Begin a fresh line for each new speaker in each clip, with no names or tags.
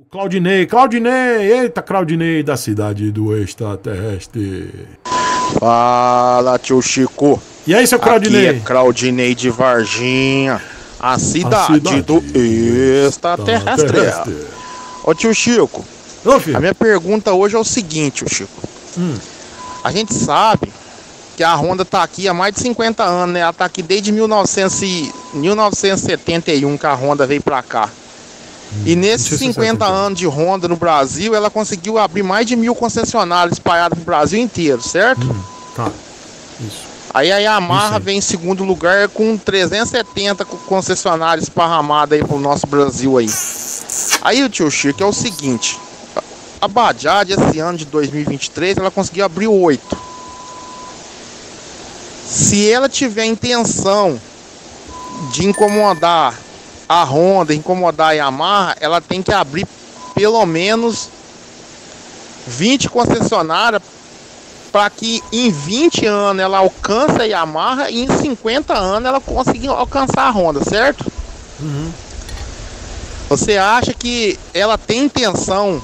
O Claudinei, Claudinei, eita Claudinei da cidade do extraterrestre.
Fala, tio Chico. E aí, seu Claudinei? Aqui é Claudinei de Varginha, a cidade, a cidade do extraterrestre. Ô tio Chico, Ô, a minha pergunta hoje é o seguinte, tio Chico. Hum. A gente sabe que a Honda tá aqui há mais de 50 anos, né? Ela tá aqui desde 1900 e... 1971 que a Honda veio pra cá. E nesses 50 é anos de Honda no Brasil, ela conseguiu abrir mais de mil concessionários espalhados no Brasil inteiro, certo?
Hum, tá.
Isso. Aí a Yamaha vem em segundo lugar com 370 concessionários esparramados aí pro nosso Brasil aí. Aí o tio Chico é o seguinte. A Bajaj esse ano de 2023 ela conseguiu abrir oito. Se ela tiver intenção de incomodar a Honda, incomodar a Yamaha, ela tem que abrir pelo menos 20 concessionárias para que em 20 anos ela alcance a Yamaha e em 50 anos ela consiga alcançar a Honda, certo? Uhum. Você acha que ela tem intenção,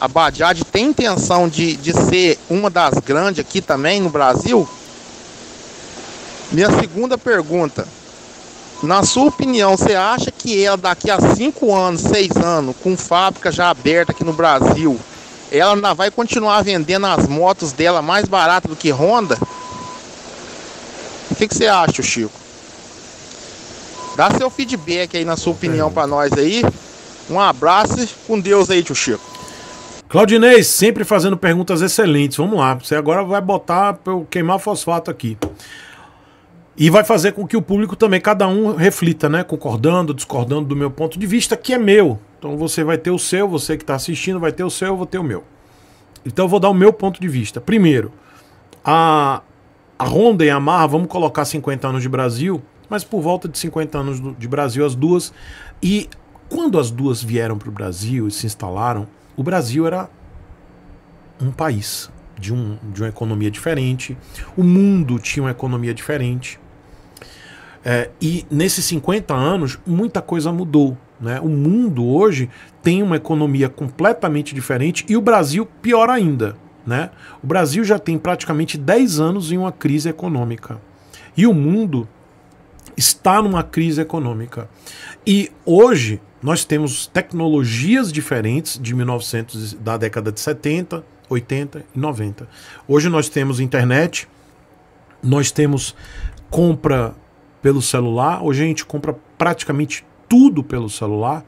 a Bajaj tem intenção de, de ser uma das grandes aqui também no Brasil? Minha segunda pergunta. Na sua opinião, você acha que ela daqui a cinco anos, seis anos, com fábrica já aberta aqui no Brasil, ela ainda vai continuar vendendo as motos dela mais barata do que Honda? O que, que você acha, Chico? Dá seu feedback aí na sua opinião é. para nós aí. Um abraço e
com Deus aí, tio Chico. Claudinei, sempre fazendo perguntas excelentes. Vamos lá. Você agora vai botar para eu queimar fosfato aqui. E vai fazer com que o público também, cada um reflita, né? Concordando, discordando do meu ponto de vista, que é meu. Então você vai ter o seu, você que está assistindo vai ter o seu, eu vou ter o meu. Então eu vou dar o meu ponto de vista. Primeiro, a, a Honda e a Marra, vamos colocar 50 anos de Brasil, mas por volta de 50 anos do, de Brasil, as duas. E quando as duas vieram para o Brasil e se instalaram, o Brasil era um país de, um, de uma economia diferente, o mundo tinha uma economia diferente. É, e nesses 50 anos, muita coisa mudou. Né? O mundo hoje tem uma economia completamente diferente e o Brasil, pior ainda. Né? O Brasil já tem praticamente 10 anos em uma crise econômica. E o mundo está numa crise econômica. E hoje nós temos tecnologias diferentes de 1900 da década de 70, 80 e 90. Hoje nós temos internet, nós temos compra pelo celular, hoje a gente compra praticamente tudo pelo celular.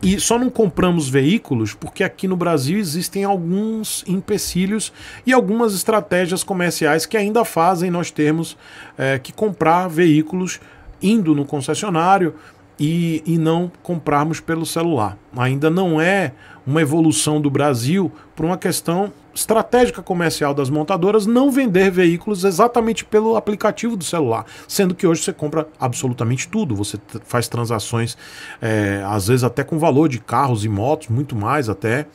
E só não compramos veículos porque aqui no Brasil existem alguns empecilhos e algumas estratégias comerciais que ainda fazem nós termos é, que comprar veículos indo no concessionário e, e não comprarmos pelo celular. Ainda não é uma evolução do Brasil para uma questão estratégica comercial das montadoras não vender veículos exatamente pelo aplicativo do celular, sendo que hoje você compra absolutamente tudo, você faz transações é, às vezes até com valor de carros e motos, muito mais até,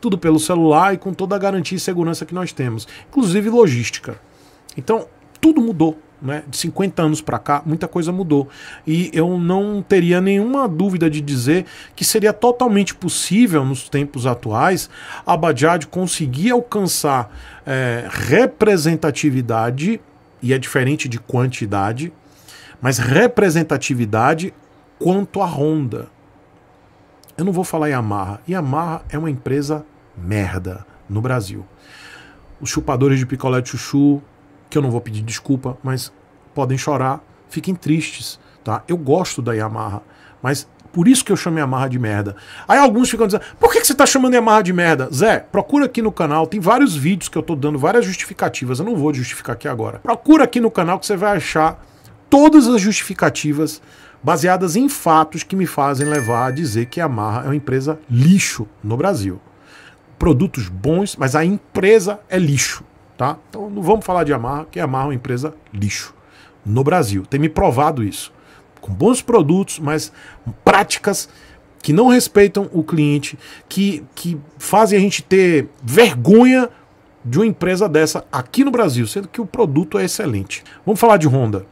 tudo pelo celular e com toda a garantia e segurança que nós temos, inclusive logística. Então tudo mudou né? De 50 anos para cá, muita coisa mudou. E eu não teria nenhuma dúvida de dizer que seria totalmente possível, nos tempos atuais, a Bajaj conseguir alcançar é, representatividade, e é diferente de quantidade, mas representatividade quanto a Honda. Eu não vou falar Yamaha. Yamaha é uma empresa merda no Brasil. Os chupadores de picolé de chuchu, que eu não vou pedir desculpa, mas podem chorar, fiquem tristes, tá? Eu gosto da Yamaha, mas por isso que eu chamei a Yamaha de merda. Aí alguns ficam dizendo, por que, que você tá chamando a Yamaha de merda? Zé, procura aqui no canal, tem vários vídeos que eu tô dando, várias justificativas, eu não vou justificar aqui agora. Procura aqui no canal que você vai achar todas as justificativas baseadas em fatos que me fazem levar a dizer que a Yamaha é uma empresa lixo no Brasil. Produtos bons, mas a empresa é lixo. Tá? Então não vamos falar de Amarra, que Amarra é uma empresa lixo no Brasil. Tem me provado isso. Com bons produtos, mas práticas que não respeitam o cliente, que, que fazem a gente ter vergonha de uma empresa dessa aqui no Brasil, sendo que o produto é excelente. Vamos falar de Honda.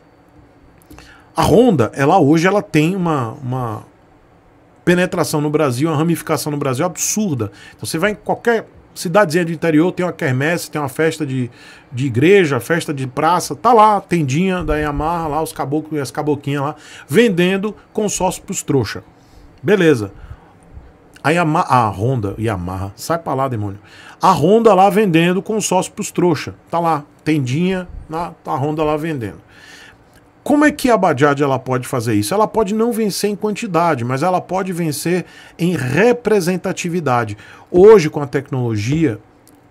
A Honda, ela hoje ela tem uma, uma penetração no Brasil, uma ramificação no Brasil absurda. Então, você vai em qualquer Cidadezinha do interior tem uma quermesse, tem uma festa de, de igreja, festa de praça, tá lá, tendinha da Yamaha, lá os caboclos e as caboquinhas lá, vendendo consórcio pros trouxa. Beleza. A, Yamaha, a Honda, Yamaha, sai pra lá, demônio. A Honda lá vendendo consórcio pros trouxa. Tá lá, tendinha, na, a Honda lá vendendo. Como é que a Bajaj ela pode fazer isso? Ela pode não vencer em quantidade, mas ela pode vencer em representatividade. Hoje, com a tecnologia,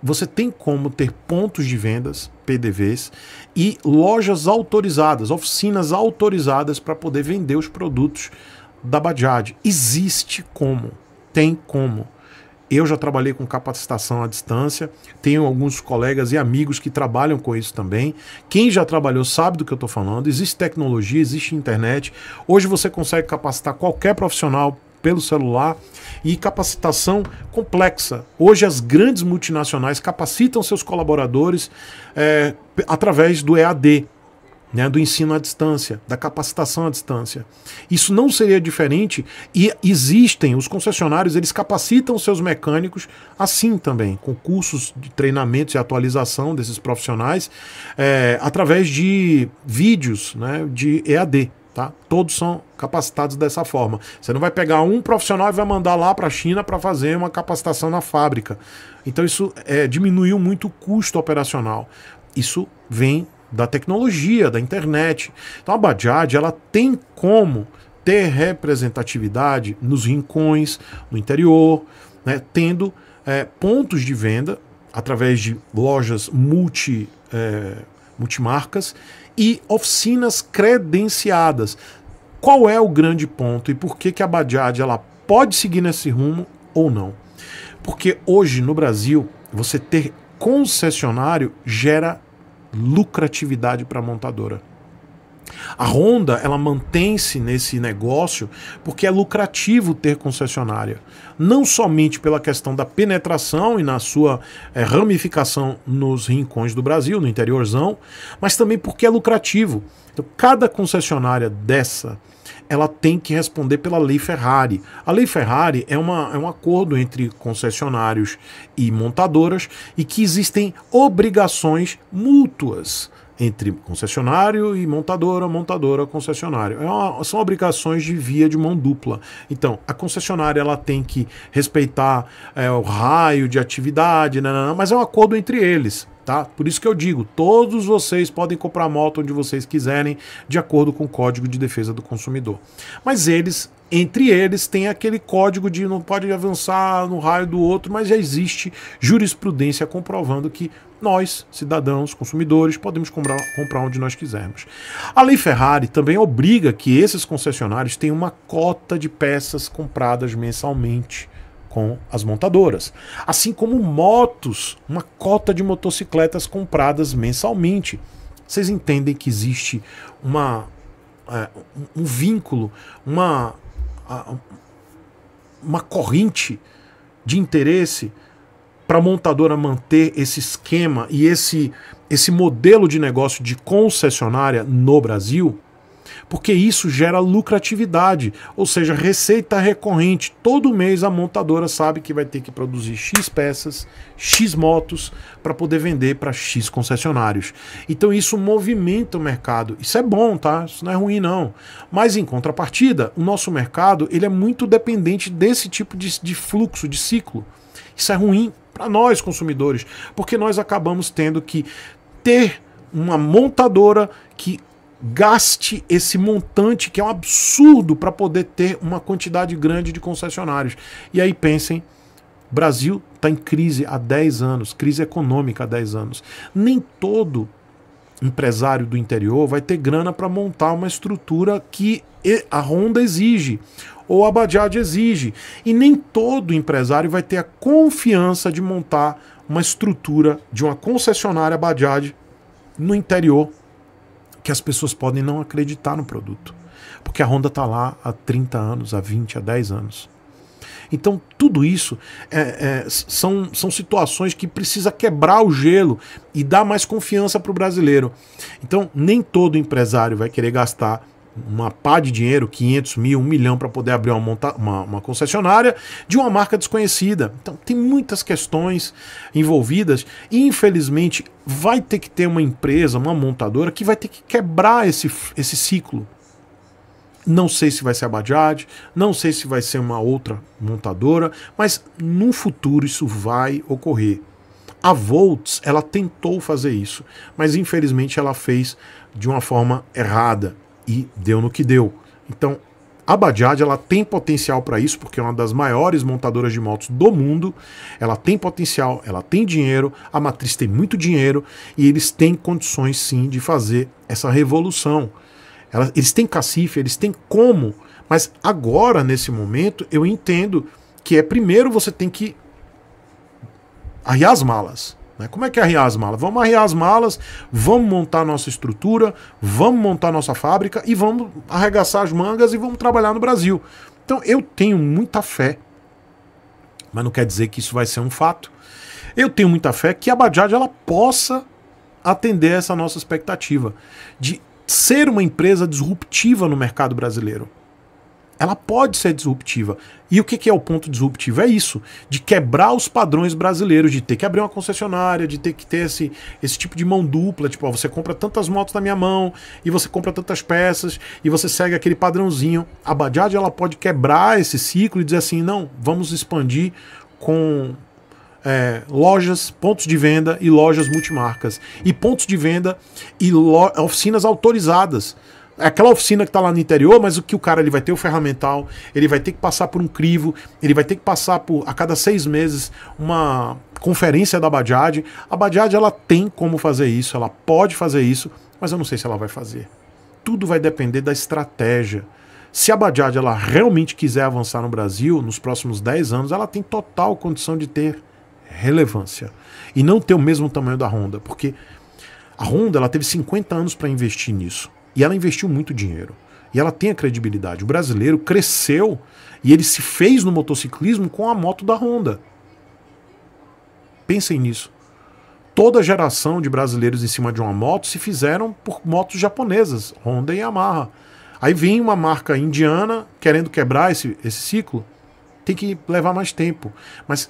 você tem como ter pontos de vendas, PDVs, e lojas autorizadas, oficinas autorizadas para poder vender os produtos da Bajaj. Existe como, tem como. Eu já trabalhei com capacitação à distância, tenho alguns colegas e amigos que trabalham com isso também. Quem já trabalhou sabe do que eu estou falando. Existe tecnologia, existe internet. Hoje você consegue capacitar qualquer profissional pelo celular e capacitação complexa. Hoje as grandes multinacionais capacitam seus colaboradores é, através do EAD né, do ensino à distância, da capacitação à distância. Isso não seria diferente e existem, os concessionários, eles capacitam seus mecânicos assim também, com cursos de treinamentos e atualização desses profissionais é, através de vídeos né, de EAD. Tá? Todos são capacitados dessa forma. Você não vai pegar um profissional e vai mandar lá para a China para fazer uma capacitação na fábrica. Então isso é, diminuiu muito o custo operacional. Isso vem da tecnologia, da internet. Então a Bajaj ela tem como ter representatividade nos rincões, no interior, né, tendo é, pontos de venda através de lojas multi, é, multimarcas e oficinas credenciadas. Qual é o grande ponto e por que, que a Bajaj ela pode seguir nesse rumo ou não? Porque hoje no Brasil você ter concessionário gera lucratividade para a montadora. A Honda ela mantém-se nesse negócio porque é lucrativo ter concessionária, não somente pela questão da penetração e na sua é, ramificação nos rincões do Brasil, no interiorzão, mas também porque é lucrativo. Então, cada concessionária dessa ela tem que responder pela Lei Ferrari. A Lei Ferrari é, uma, é um acordo entre concessionários e montadoras e que existem obrigações mútuas entre concessionário e montadora, montadora, concessionário. É uma, são obrigações de via de mão dupla. Então, a concessionária ela tem que respeitar é, o raio de atividade, nanana, né, né, né, mas é um acordo entre eles. Tá? Por isso que eu digo, todos vocês podem comprar moto onde vocês quiserem, de acordo com o Código de Defesa do Consumidor. Mas eles entre eles tem aquele código de não pode avançar no raio do outro, mas já existe jurisprudência comprovando que nós, cidadãos, consumidores, podemos comprar, comprar onde nós quisermos. A Lei Ferrari também obriga que esses concessionários tenham uma cota de peças compradas mensalmente com as montadoras, assim como motos, uma cota de motocicletas compradas mensalmente. Vocês entendem que existe uma, é, um vínculo, uma uma corrente de interesse para a montadora manter esse esquema e esse, esse modelo de negócio de concessionária no Brasil, porque isso gera lucratividade, ou seja, receita recorrente. Todo mês a montadora sabe que vai ter que produzir X peças, X motos para poder vender para X concessionários. Então isso movimenta o mercado. Isso é bom, tá? Isso não é ruim não. Mas em contrapartida, o nosso mercado, ele é muito dependente desse tipo de, de fluxo, de ciclo. Isso é ruim para nós consumidores, porque nós acabamos tendo que ter uma montadora que gaste esse montante que é um absurdo para poder ter uma quantidade grande de concessionários. E aí pensem, Brasil está em crise há 10 anos, crise econômica há 10 anos. Nem todo empresário do interior vai ter grana para montar uma estrutura que a Honda exige ou a Bajaj exige. E nem todo empresário vai ter a confiança de montar uma estrutura de uma concessionária Bajaj no interior que as pessoas podem não acreditar no produto. Porque a Honda está lá há 30 anos, há 20, há 10 anos. Então, tudo isso é, é, são, são situações que precisa quebrar o gelo e dar mais confiança para o brasileiro. Então, nem todo empresário vai querer gastar uma pá de dinheiro, 500 mil, 1 milhão, para poder abrir uma, monta uma, uma, concessionária de uma marca desconhecida. Então, tem muitas questões envolvidas. E, infelizmente, vai ter que ter uma empresa, uma montadora, que vai ter que quebrar esse, esse ciclo. Não sei se vai ser a Bajaj, não sei se vai ser uma outra montadora, mas no futuro isso vai ocorrer. A Volts, ela tentou fazer isso, mas infelizmente ela fez de uma forma errada e deu no que deu. Então, a Bajaj ela tem potencial para isso, porque é uma das maiores montadoras de motos do mundo. Ela tem potencial, ela tem dinheiro, a matriz tem muito dinheiro e eles têm condições sim de fazer essa revolução. Ela, eles têm cacife, eles têm como, mas agora, nesse momento, eu entendo que é primeiro você tem que arriar as malas. Né? Como é que é arriar as malas? Vamos arriar as malas, vamos montar nossa estrutura, vamos montar nossa fábrica e vamos arregaçar as mangas e vamos trabalhar no Brasil. Então eu tenho muita fé, mas não quer dizer que isso vai ser um fato. Eu tenho muita fé que a Bajaj ela possa atender essa nossa expectativa de ser uma empresa disruptiva no mercado brasileiro. Ela pode ser disruptiva. E o que, que é o ponto disruptivo? É isso, de quebrar os padrões brasileiros, de ter que abrir uma concessionária, de ter que ter esse, esse tipo de mão dupla, tipo, ó, você compra tantas motos na minha mão, e você compra tantas peças, e você segue aquele padrãozinho. A Bajaj, ela pode quebrar esse ciclo e dizer assim, não, vamos expandir com é, lojas, pontos de venda e lojas multimarcas. E pontos de venda e oficinas autorizadas aquela oficina que está lá no interior, mas o que o cara ele vai ter o ferramental, ele vai ter que passar por um crivo, ele vai ter que passar por a cada seis meses uma conferência da Bajaj. A Bajaj ela tem como fazer isso, ela pode fazer isso, mas eu não sei se ela vai fazer. Tudo vai depender da estratégia. Se a Bajaj ela realmente quiser avançar no Brasil nos próximos 10 anos, ela tem total condição de ter relevância e não ter o mesmo tamanho da Honda, porque a Honda ela teve 50 anos para investir nisso. E ela investiu muito dinheiro. E ela tem a credibilidade. O brasileiro cresceu e ele se fez no motociclismo com a moto da Honda. Pensem nisso. Toda geração de brasileiros em cima de uma moto se fizeram por motos japonesas, Honda e Yamaha. Aí vem uma marca indiana querendo quebrar esse, esse ciclo, tem que levar mais tempo. Mas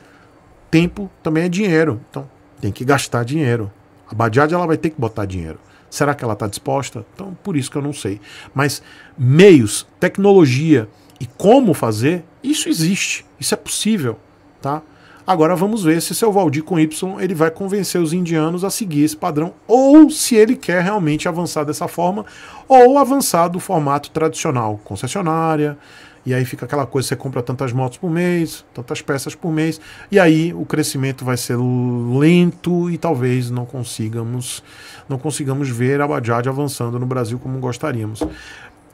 tempo também é dinheiro, então tem que gastar dinheiro. A Bajaj ela vai ter que botar dinheiro. Será que ela está disposta? Então, por isso que eu não sei. Mas meios, tecnologia e como fazer, isso existe, isso é possível, tá? Agora vamos ver se seu Valdir com Y ele vai convencer os indianos a seguir esse padrão ou se ele quer realmente avançar dessa forma ou avançar do formato tradicional, concessionária, e aí fica aquela coisa, você compra tantas motos por mês, tantas peças por mês, e aí o crescimento vai ser lento e talvez não consigamos não consigamos ver a Bajaj avançando no Brasil como gostaríamos.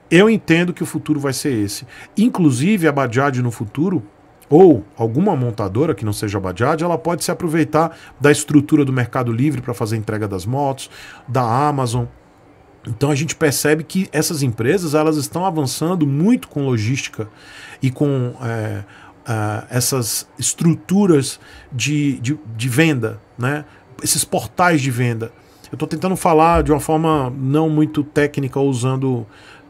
Eu entendo que o futuro vai ser esse. Inclusive a Bajaj no futuro ou alguma montadora que não seja a Bajaj, ela pode se aproveitar da estrutura do Mercado Livre para fazer entrega das motos, da Amazon, então a gente percebe que essas empresas elas estão avançando muito com logística e com é, é essas estruturas de, de, de, venda, né? esses portais de venda. Eu estou tentando falar de uma forma não muito técnica usando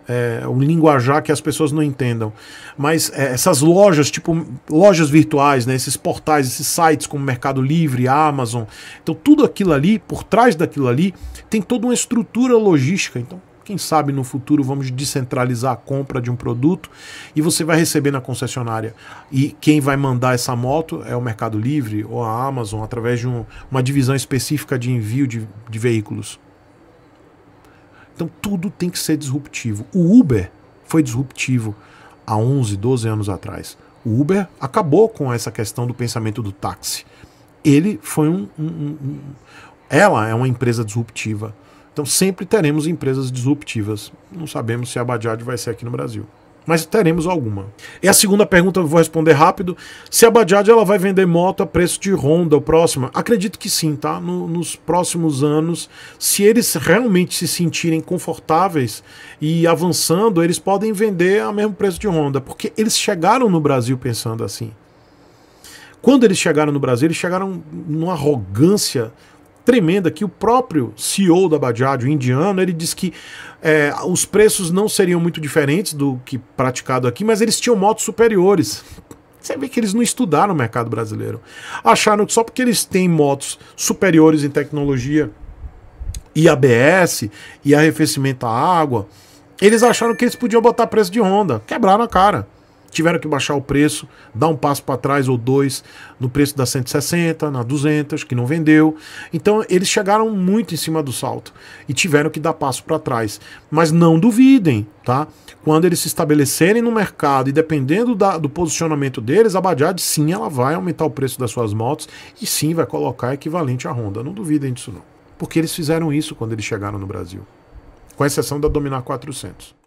é, um linguajar que as pessoas não entendam. Mas é, essas lojas, tipo lojas virtuais, né, esses portais, esses sites como Mercado Livre, Amazon, então tudo aquilo ali, por trás daquilo ali, tem toda uma estrutura logística. Então, quem sabe no futuro vamos descentralizar a compra de um produto e você vai receber na concessionária. E quem vai mandar essa moto é o Mercado Livre ou a Amazon, através de um, uma divisão específica de envio de, de veículos. Então tudo tem que ser disruptivo. O Uber foi disruptivo há 11, 12 anos atrás. O Uber acabou com essa questão do pensamento do táxi. Ele foi um, um, um ela é uma empresa disruptiva. Então sempre teremos empresas disruptivas. Não sabemos se a Bajaj vai ser aqui no Brasil mas teremos alguma. E a segunda pergunta vou responder rápido. Se a Bajaj ela vai vender moto a preço de Honda o próximo? Acredito que sim, tá? No, nos próximos anos, se eles realmente se sentirem confortáveis e avançando, eles podem vender a mesmo preço de Honda, porque eles chegaram no Brasil pensando assim. Quando eles chegaram no Brasil, eles chegaram numa arrogância tremenda que o próprio CEO da Bajaj, o indiano, ele diz que é, os preços não seriam muito diferentes do que praticado aqui, mas eles tinham motos superiores. Você vê que eles não estudaram o mercado brasileiro. Acharam que só porque eles têm motos superiores em tecnologia e ABS e arrefecimento à água, eles acharam que eles podiam botar preço de Honda. Quebraram a cara tiveram que baixar o preço, dar um passo para trás ou dois no preço da 160, na 200, que não vendeu. Então eles chegaram muito em cima do salto e tiveram que dar passo para trás. Mas não duvidem, tá? Quando eles se estabelecerem no mercado e dependendo da, do posicionamento deles, a Bajaj sim ela vai aumentar o preço das suas motos e sim vai colocar equivalente à Honda. Não duvidem disso não. Porque eles fizeram isso quando eles chegaram no Brasil. Com exceção da Dominar 400.